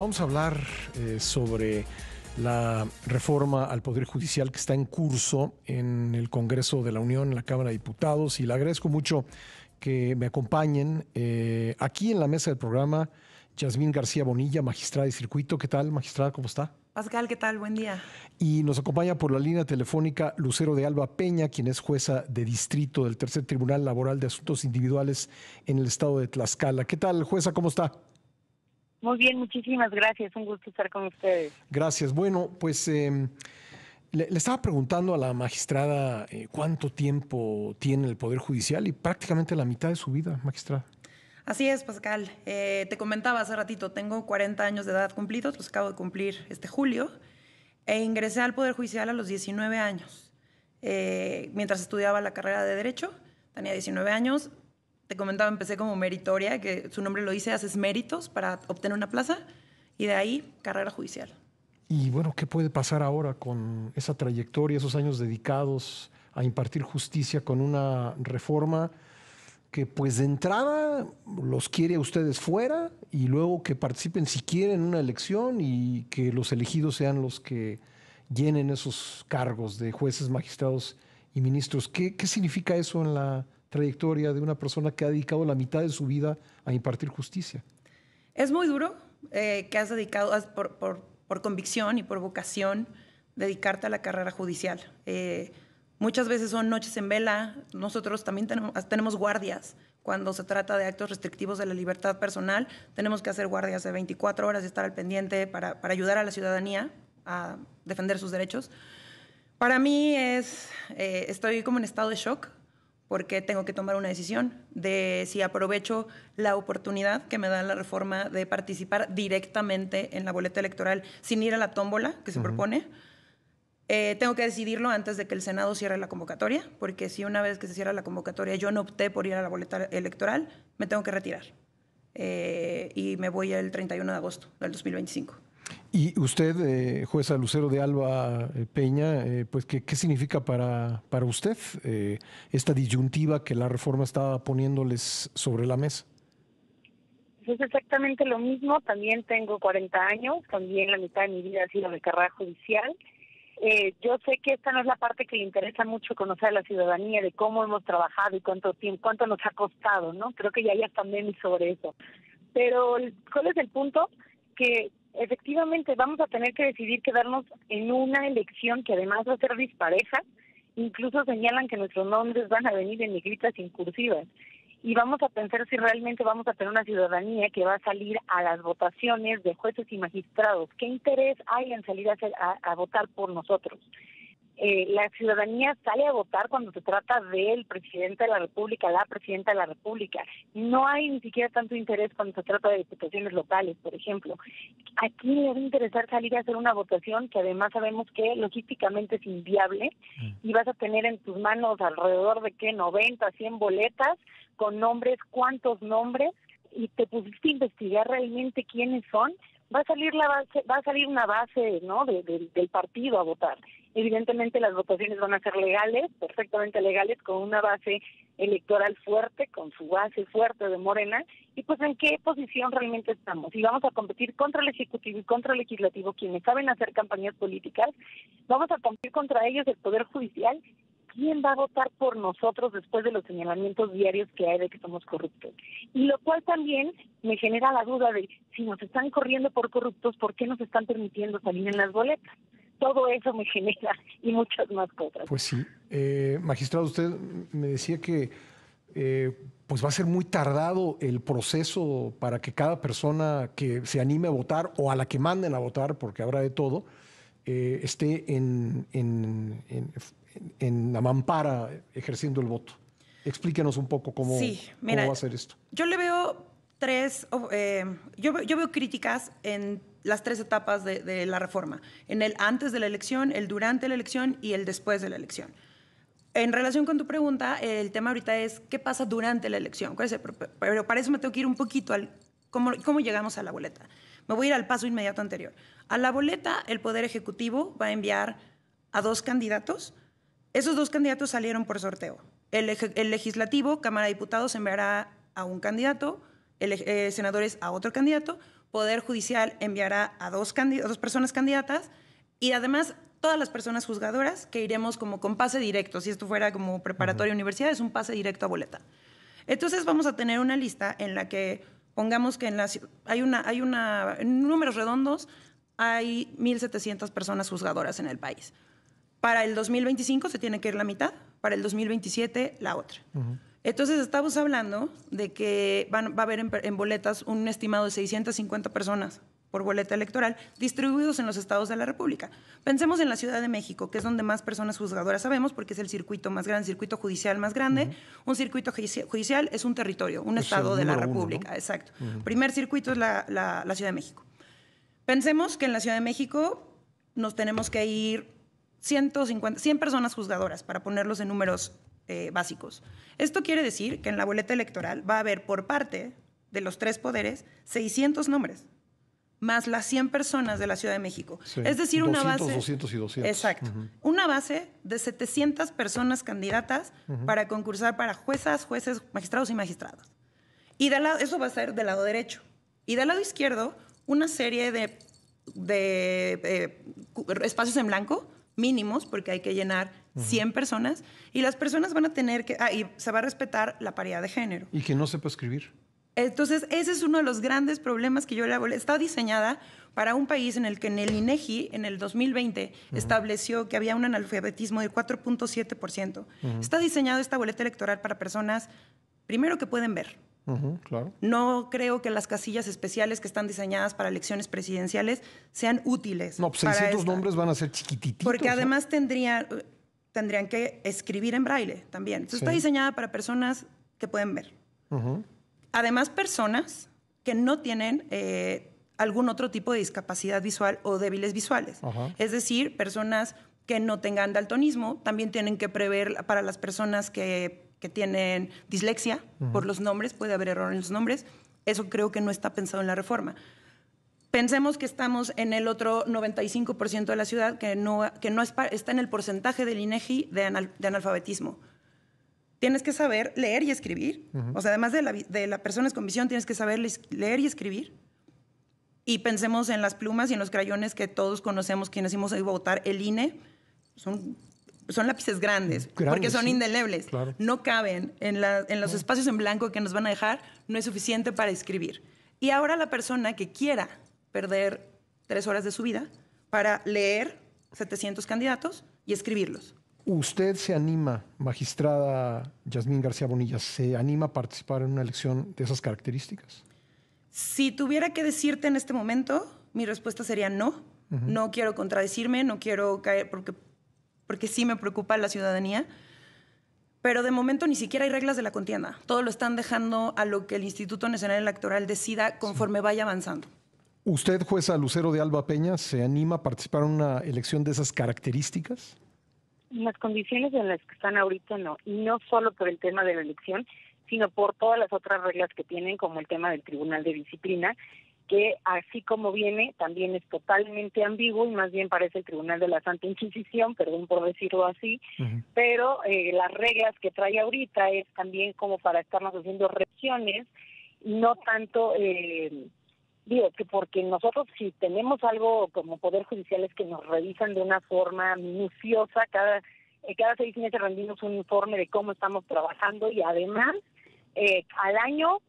Vamos a hablar eh, sobre la reforma al Poder Judicial que está en curso en el Congreso de la Unión, en la Cámara de Diputados, y le agradezco mucho que me acompañen eh, aquí en la mesa del programa. Yasmín García Bonilla, magistrada de circuito. ¿Qué tal, magistrada? ¿Cómo está? Pascal, ¿qué tal? Buen día. Y nos acompaña por la línea telefónica Lucero de Alba Peña, quien es jueza de distrito del Tercer Tribunal Laboral de Asuntos Individuales en el estado de Tlaxcala. ¿Qué tal, jueza? ¿Cómo está? Muy bien, muchísimas gracias. Un gusto estar con ustedes. Gracias. Bueno, pues em, le, estaba preguntando a la magistrada eh, cuánto tiempo tiene el Poder Judicial y prácticamente la mitad de su vida, magistrada. Así es, Pascal. Eh, te comentaba hace ratito, tengo 40 años de edad cumplidos, los acabo de cumplir este julio, e ingresé al Poder Judicial a los 19 años. Eh, mientras estudiaba la carrera de Derecho, tenía 19 años, te comentaba, empecé como meritoria, que su nombre lo dice, haces méritos para obtener una plaza y de ahí carrera judicial. Y bueno, ¿qué puede pasar ahora con esa trayectoria, esos años dedicados a impartir justicia con una reforma que pues de entrada los quiere a ustedes fuera y luego que participen si quieren en una elección y que los elegidos sean los que llenen esos cargos de jueces, magistrados y ministros? ¿Qué, qué significa eso en la trayectoria de una persona que ha dedicado la mitad de su vida a impartir justicia. Es muy duro eh, que has dedicado por, por, por, convicción y por vocación dedicarte a la carrera judicial. Eh, muchas veces son noches en vela, nosotros también tenemos, tenemos guardias cuando se trata de actos restrictivos de la libertad personal, tenemos que hacer guardias de 24 horas y estar al pendiente para, para ayudar a la ciudadanía a defender sus derechos. Para mí es, eh, estoy como en estado de shock porque tengo que tomar una decisión de si aprovecho la oportunidad que me da la reforma de participar directamente en la boleta electoral sin ir a la tómbola que se propone. Eh, tengo que decidirlo antes de que el Senado cierre la convocatoria, porque si una vez que se cierra la convocatoria yo no opté por ir a la boleta electoral, me tengo que retirar. Eh, y me voy el 31 de agosto del 2025. Y usted, eh, jueza Lucero de Alba eh, Peña, eh, pues ¿qué, ¿qué, significa para, para usted eh, esta disyuntiva que la reforma está poniéndoles sobre la mesa? Es exactamente lo mismo, también tengo 40 años, también la mitad de mi vida ha sido de carrera judicial. yo sé que esta no es la parte que le interesa mucho conocer a la ciudadanía de cómo hemos trabajado y cuánto tiempo, cuánto nos ha costado, ¿no? Creo que ya ya también sobre eso. Pero, ¿cuál es el punto? que efectivamente vamos a tener que decidir quedarnos en una elección que además va a ser dispareja. Incluso señalan que nuestros nombres van a venir en negritas incursivas. Y vamos a pensar si realmente vamos a tener una ciudadanía que va a salir a las votaciones de jueces y magistrados. ¿Qué interés hay en salir a votar por nosotros? Eh, la ciudadanía sale a votar cuando se trata del presidente de la República, la presidenta de la República. No hay ni siquiera tanto interés cuando se trata de diputaciones locales, por ejemplo. Aquí quién le va a interesar salir a hacer una votación que además sabemos que logísticamente es inviable mm. y vas a tener en tus manos alrededor de qué, 90, 100 boletas con nombres, cuántos nombres? Y te pusiste a investigar realmente quiénes son, va a salir la base, va a salir una base no del partido a votar Evidentemente las votaciones van a ser legales, perfectamente legales, con una base electoral fuerte, con su base fuerte de Morena, y pues en qué posición realmente estamos. Si vamos a competir contra el Ejecutivo y contra el Legislativo, quienes saben hacer campañas políticas, vamos a competir contra ellos el Poder Judicial. ¿Quién va a votar por nosotros después de los señalamientos diarios que hay de que somos corruptos? Y lo cual también me genera la duda de si nos están corriendo por corruptos, ¿por qué nos están permitiendo salir en las boletas? todo eso me genera y muchas más cosas. Pues sí. Eh, magistrado, usted me decía que eh, pues va a ser muy tardado el proceso para que cada persona que se anime a votar o a la que manden a votar, porque habrá de todo, eh, esté en, en, la mampara ejerciendo el voto. Explíquenos un poco cómo, va a ser esto. Yo le veo tres, yo, yo, veo críticas en las tres etapas de, la reforma, en el antes de la elección, el durante la elección y el después de la elección. En relación con tu pregunta, el tema ahorita es qué pasa durante la elección. Pero para eso me tengo que ir un poquito al cómo, llegamos a la boleta. Me voy a ir al paso inmediato anterior. A la boleta, el Poder Ejecutivo va a enviar a dos candidatos. Esos dos candidatos salieron por sorteo. El, legislativo, Cámara de Diputados, enviará a un candidato, el, eh, senadores a otro candidato, Poder Judicial enviará a dos, dos personas candidatas y además todas las personas juzgadoras que iremos como con pase directo. Si esto fuera como preparatoria universidad, es un pase directo a boleta. Entonces vamos a tener una lista en la que pongamos que en la, hay una, hay una, números redondos, hay 1.700 personas juzgadoras en el país. Para el 2025 se tiene que ir la mitad, para el 2027 la otra. Entonces estamos hablando de que va a haber en, boletas un estimado de 650 personas por boleta electoral distribuidos en los estados de la República. Pensemos en la Ciudad de México, que es donde más personas juzgadoras sabemos, porque es el circuito más grande, el circuito judicial más grande. Un circuito judicial es un territorio, un estado de la República, exacto. Primer circuito es la, Ciudad de México. Pensemos que en la Ciudad de México nos tenemos que ir 150, 100 personas juzgadoras, para ponerlos en números eh, básicos. Esto quiere decir que en la boleta electoral va a haber por parte de los tres poderes 600 nombres más las 100 personas de la Ciudad de México. es decir, una base... 200 y 200. Exacto. Una base de 700 personas candidatas para concursar para juezas, jueces, magistrados y magistradas. Y eso va a ser del lado derecho. Y del lado izquierdo, una serie de, eh, espacios en blanco mínimos, porque hay que llenar 100 personas, y las personas van a tener que, ah, y se va a respetar la paridad de género. Y que no sepa escribir. Entonces, ese es uno de los grandes problemas que yo le hago. Está diseñada para un país en el que en el INEGI, en el 2020, estableció que había un analfabetismo del 4.7%. Está diseñada esta boleta electoral para personas, primero, que pueden ver. claro. No creo que las casillas especiales que están diseñadas para elecciones presidenciales sean útiles. No, 600 pues, nombres van a ser chiquititos. Porque además tendría tendrían que escribir en braille también. Entonces está diseñada para personas que pueden ver. Además, personas que no tienen eh, algún otro tipo de discapacidad visual o débiles visuales. Es decir, personas que no tengan daltonismo también tienen que prever para las personas que, tienen dislexia por los nombres, puede haber error en los nombres. Eso creo que no está pensado en la reforma. Pensemos que estamos en el otro 95% de la ciudad que no, que no está en el porcentaje del INEGI de, analfabetismo tienes que saber leer y escribir. O sea, además de, la, de las personas con visión, tienes que saber leer y escribir. Y pensemos en las plumas y en los crayones que todos conocemos quienes hicimos a votar. El INE son, son lápices grandes, porque son indelebles. No caben en, la, en los espacios en blanco que nos van a dejar, no es suficiente para escribir. Y ahora la persona que quiera perder tres horas de su vida para leer 700 candidatos y escribirlos. ¿Usted se anima, magistrada Yasmín García Bonilla, se anima a participar en una elección de esas características? Si tuviera que decirte en este momento, mi respuesta sería no. No quiero contradecirme, no quiero caer porque, porque sí me preocupa la ciudadanía. Pero de momento ni siquiera hay reglas de la contienda. Todo lo están dejando a lo que el Instituto Nacional Electoral decida conforme vaya avanzando. ¿Usted, jueza Lucero de Alba Peña, se anima a participar en una elección de esas características? Las condiciones en las que están ahorita no, y no solo por el tema de la elección, sino por todas las otras reglas que tienen, como el tema del Tribunal de Disciplina, que así como viene, también es totalmente ambiguo y más bien parece el Tribunal de la Santa Inquisición, perdón por decirlo así, pero eh, las reglas que trae ahorita es también como para estarnos haciendo reacciones, no tanto... Eh, Digo, que porque nosotros si tenemos algo como Poder Judicial es que nos revisan de una forma minuciosa, cada, eh, cada seis meses rendimos un informe de cómo estamos trabajando y además eh, al año,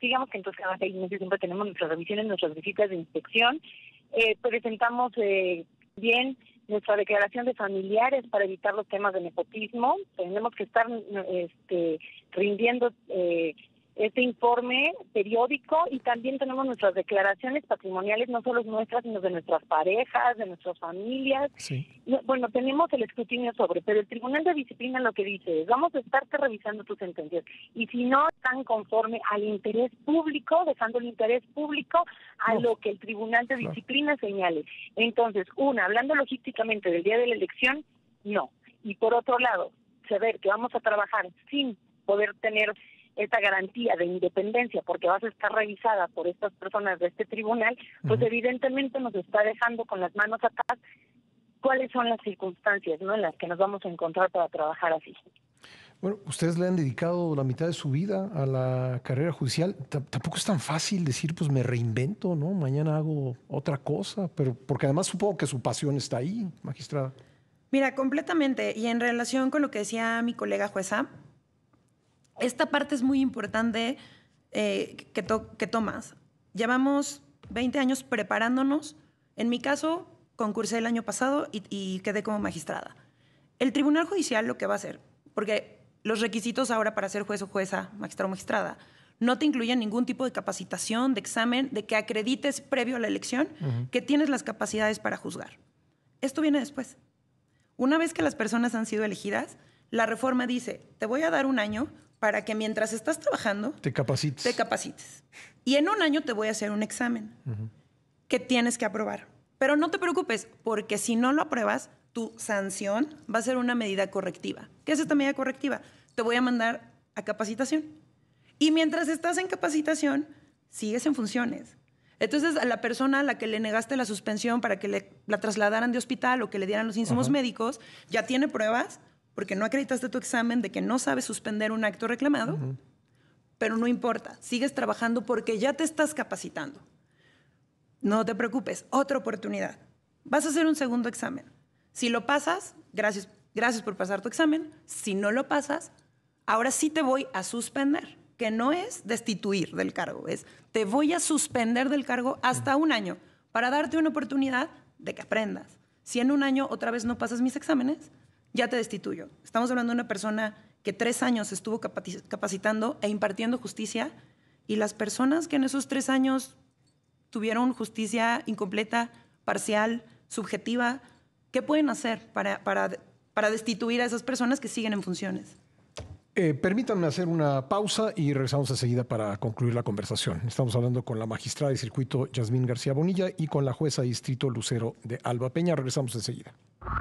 digamos que entonces cada seis meses siempre tenemos nuestras revisiones, nuestras visitas de inspección, eh, presentamos eh, bien nuestra declaración de familiares para evitar los temas de nepotismo, tenemos que estar este, rindiendo este informe periódico y también tenemos nuestras declaraciones patrimoniales, no solo nuestras, sino de nuestras parejas, de nuestras familias. Bueno, tenemos el escrutinio sobre, pero el Tribunal de Disciplina lo que dice es, vamos a estarte revisando tus sentencias y si no están conforme al interés público, dejando el interés público a lo que el Tribunal de Disciplina señale. Entonces, una, hablando logísticamente del día de la elección, no. Y por otro lado, saber que vamos a trabajar sin poder tener esta garantía de independencia porque vas a estar revisada por estas personas de este tribunal, pues evidentemente nos está dejando con las manos atrás cuáles son las circunstancias ¿no? en las que nos vamos a encontrar para trabajar así. Bueno, ustedes le han dedicado la mitad de su vida a la carrera judicial. tampoco es tan fácil decir, pues me reinvento, ¿no? Mañana hago otra cosa, pero porque además supongo que su pasión está ahí, magistrada. Mira, completamente. Y en relación con lo que decía mi colega jueza, esta parte es muy importante eh, que, tomas. Llevamos 20 años preparándonos. En mi caso, concursé el año pasado y, quedé como magistrada. El Tribunal Judicial lo que va a hacer, porque los requisitos ahora para ser juez o jueza, magistrado o magistrada, no te incluyen ningún tipo de capacitación, de examen, de que acredites previo a la elección que tienes las capacidades para juzgar. Esto viene después. Una vez que las personas han sido elegidas, la reforma dice, te voy a dar un año para que mientras estás trabajando... Te capacites. Te capacites. Y en un año te voy a hacer un examen que tienes que aprobar. Pero no te preocupes, porque si no lo apruebas, tu sanción va a ser una medida correctiva. ¿Qué es esta medida correctiva? Te voy a mandar a capacitación. Y mientras estás en capacitación, sigues en funciones. Entonces, a la persona a la que le negaste la suspensión para que la trasladaran de hospital o que le dieran los insumos médicos, ya tiene pruebas porque no acreditaste tu examen de que no sabes suspender un acto reclamado, pero no importa, sigues trabajando porque ya te estás capacitando. No te preocupes, otra oportunidad. Vas a hacer un segundo examen. Si lo pasas, gracias, gracias por pasar tu examen. Si no lo pasas, ahora sí te voy a suspender, que no es destituir del cargo, es te voy a suspender del cargo hasta un año para darte una oportunidad de que aprendas. Si en un año otra vez no pasas mis exámenes, ya te destituyo. Estamos hablando de una persona que tres años estuvo capacitando e impartiendo justicia y las personas que en esos tres años tuvieron justicia incompleta, parcial, subjetiva, ¿qué pueden hacer para, para, para destituir a esas personas que siguen en funciones? Eh, permítanme hacer una pausa y regresamos enseguida para concluir la conversación. Estamos hablando con la magistrada de circuito Yasmín García Bonilla y con la jueza de distrito Lucero de Alba Peña. Regresamos enseguida.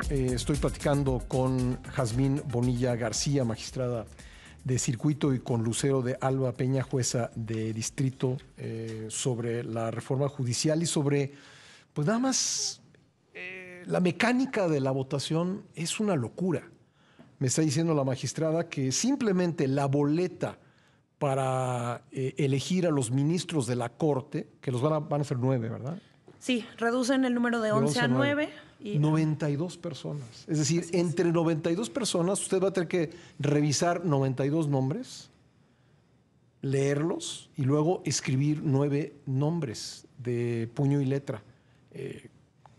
Eh, estoy platicando con Jazmín Bonilla García, magistrada de circuito, y con Lucero de Alba Peña, jueza de distrito, eh, sobre la reforma judicial y sobre, pues nada más, eh, la mecánica de la votación es una locura. Me está diciendo la magistrada que simplemente la boleta para elegir a los ministros de la Corte, que los van a, van a ser nueve, ¿verdad? Sí, reducen el número de 11, a 9. y... 92 personas. Es decir, entre 92 personas usted va a tener que revisar 92 nombres, leerlos y luego escribir nueve nombres de puño y letra eh,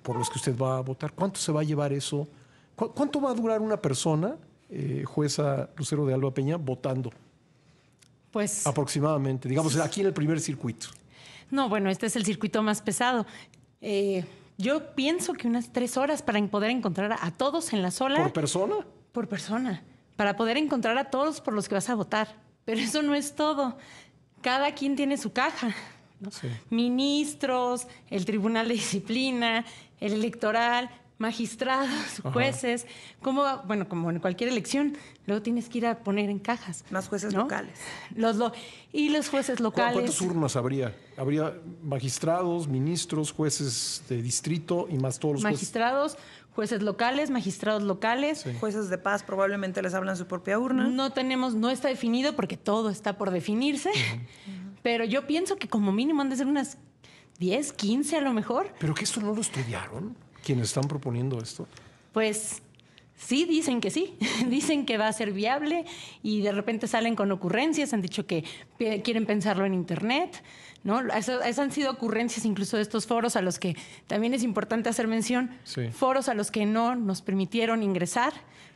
por los que usted va a votar. ¿Cuánto se va a llevar eso? ¿Cuánto va a durar una persona, eh, jueza Lucero de Alba Peña, votando? Pues. Aproximadamente, digamos, aquí en el primer circuito. No, bueno, este es el circuito más pesado. Eh, yo pienso que unas tres horas para poder encontrar a todos en la sola. ¿Por persona? Por persona. Para poder encontrar a todos por los que vas a votar. Pero eso no es todo. Cada quien tiene su caja. ¿no? Ministros, el Tribunal de Disciplina, el electoral, magistrados, jueces, como, bueno, como en cualquier elección, luego tienes que ir a poner en cajas. Más jueces locales. Los y los jueces locales. ¿Cuántas urnas habría? Habría magistrados, ministros, jueces de distrito y más todos los magistrados, jueces. locales, magistrados locales. Jueces de paz probablemente les hablan su propia urna. No tenemos, no está definido porque todo está por definirse, pero yo pienso que como mínimo han de ser unas 10, 15 a lo mejor. ¿Pero que esto no lo estudiaron? quienes están proponiendo esto? Pues sí, dicen que sí, dicen que va a ser viable y de repente salen con ocurrencias, han dicho que quieren pensarlo en Internet, ¿no? Esas han sido ocurrencias incluso de estos foros a los que también es importante hacer mención, foros a los que no nos permitieron ingresar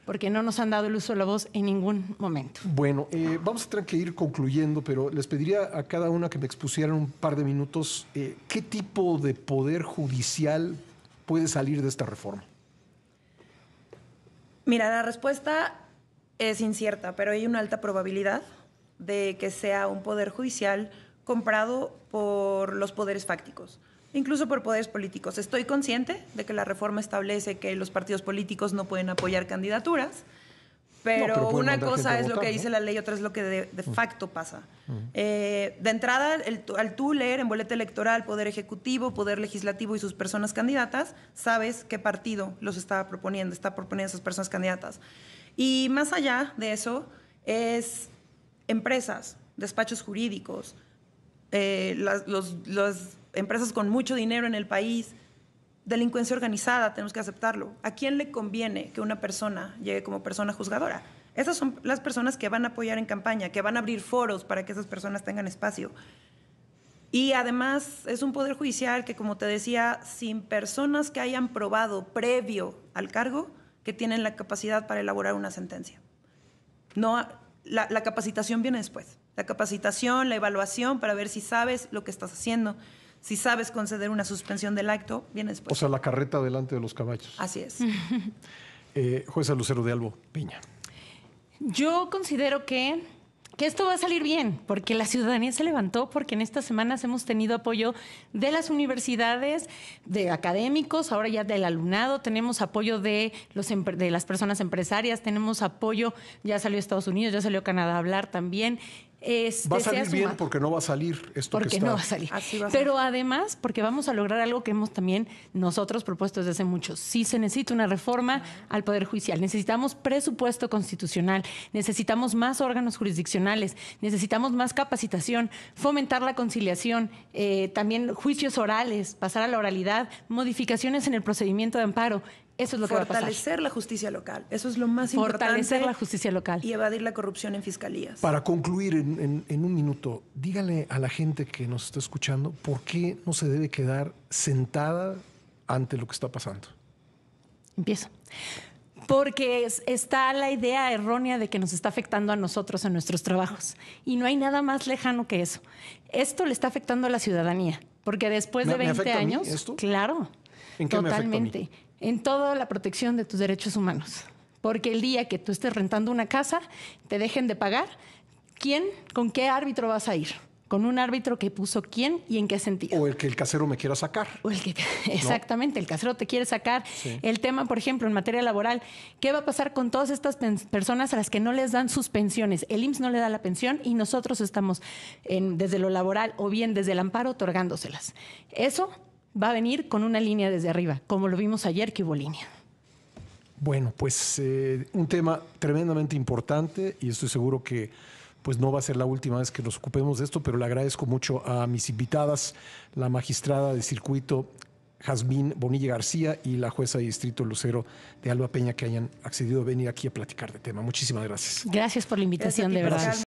porque no nos han dado el uso de la voz en ningún momento. Bueno, eh, vamos a tener que ir concluyendo, pero les pediría a cada una que me expusieran un par de minutos eh, qué tipo de poder judicial puede salir de esta reforma? Mira, la respuesta es incierta, pero hay una alta probabilidad de que sea un poder judicial comprado por los poderes fácticos, incluso por poderes políticos. Estoy consciente de que la reforma establece que los partidos políticos no pueden apoyar candidaturas, pero, una cosa es lo que dice la ley, otra es lo que de, facto pasa. Eh, de entrada, al tú leer en boleta electoral Poder Ejecutivo, Poder Legislativo y sus personas candidatas, sabes qué partido los está proponiendo, está proponiendo esas personas candidatas. Y más allá de eso, es empresas, despachos jurídicos, eh, las empresas con mucho dinero en el país, delincuencia organizada, tenemos que aceptarlo. ¿A quién le conviene que una persona llegue como persona juzgadora? Esas son las personas que van a apoyar en campaña, que van a abrir foros para que esas personas tengan espacio. Y además es un poder judicial que, como te decía, sin personas que hayan probado previo al cargo, que tienen la capacidad para elaborar una sentencia. No, la, la capacitación viene después. La capacitación, la evaluación para ver si sabes lo que estás haciendo si sabes conceder una suspensión del acto, viene después. O sea, la carreta delante de los caballos. Así es. Eh, jueza Lucero de Albo Piña. Yo considero que que esto va a salir bien, porque la ciudadanía se levantó, porque en estas semanas hemos tenido apoyo de las universidades, de académicos, ahora ya del alumnado, tenemos apoyo de, los, de las personas empresarias, tenemos apoyo, ya salió Estados Unidos, ya salió Canadá a hablar también. Este, va a salir bien porque no va a salir esto no va a salir pero además porque vamos a lograr algo que hemos también nosotros propuesto desde hace mucho sí se necesita una reforma al poder judicial necesitamos presupuesto constitucional necesitamos más órganos jurisdiccionales necesitamos más capacitación fomentar la conciliación eh, también juicios orales pasar a la oralidad modificaciones en el procedimiento de amparo eso es lo que Fortalecer la justicia local. Eso es lo más importante. Fortalecer la justicia local. Y evadir la corrupción en fiscalías. Para concluir en, un minuto, dígale a la gente que nos está escuchando por qué no se debe quedar sentada ante lo que está pasando. Empiezo. Porque está la idea errónea de que nos está afectando a nosotros en nuestros trabajos. Y no hay nada más lejano que eso. Esto le está afectando a la ciudadanía. Porque después de 20 años. Claro. totalmente en toda la protección de tus derechos humanos. Porque el día que tú estés rentando una casa, te dejen de pagar, ¿quién, con qué árbitro vas a ir? Con un árbitro que puso quién y en qué sentido. O el que el casero me quiera sacar. O el que, exactamente, el casero te quiere sacar. El tema, por ejemplo, en materia laboral, ¿qué va a pasar con todas estas personas a las que no les dan sus pensiones? El IMSS no le da la pensión y nosotros estamos desde lo laboral o bien desde el amparo otorgándoselas. Eso va a venir con una línea desde arriba, como lo vimos ayer que hubo línea. Bueno, pues eh, un tema tremendamente importante y estoy seguro que pues no va a ser la última vez que nos ocupemos de esto, pero le agradezco mucho a mis invitadas, la magistrada de circuito Jazmín Bonilla García y la jueza de distrito Lucero de Alba Peña que hayan accedido a venir aquí a platicar de tema. Muchísimas gracias. Gracias por la invitación, de verdad.